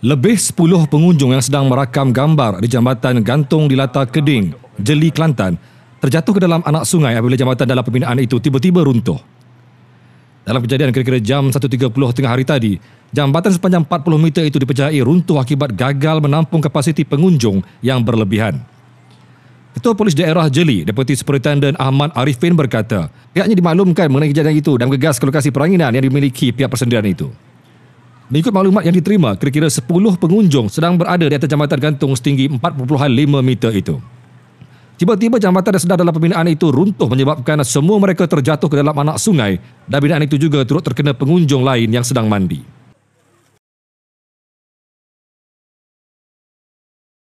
Lebih 10 pengunjung yang sedang merakam gambar di jambatan gantung di Lata Keding, Jeli Kelantan, terjatuh ke dalam anak sungai apabila jambatan dalam pembinaan itu tiba-tiba runtuh. Dalam kejadian kira-kira jam 1.30 tengah hari tadi, jambatan sepanjang 40 meter itu dipercayai runtuh akibat gagal menampung kapasiti pengunjung yang berlebihan. Ketua Polis Daerah Jeli, Deputi Superintendent Ahmad Arifin berkata, pihaknya dimaklumkan mengenai kejadian itu dan gegas ke lokasi peranginan yang dimiliki pihak persendirian itu. Mengikut maklumat yang diterima, kira-kira 10 pengunjung sedang berada di atas jambatan gantung setinggi 4.5 meter itu. Tiba-tiba jambatan yang sedang dalam pembinaan itu runtuh menyebabkan semua mereka terjatuh ke dalam anak sungai dan binaan itu juga turut terkena pengunjung lain yang sedang mandi.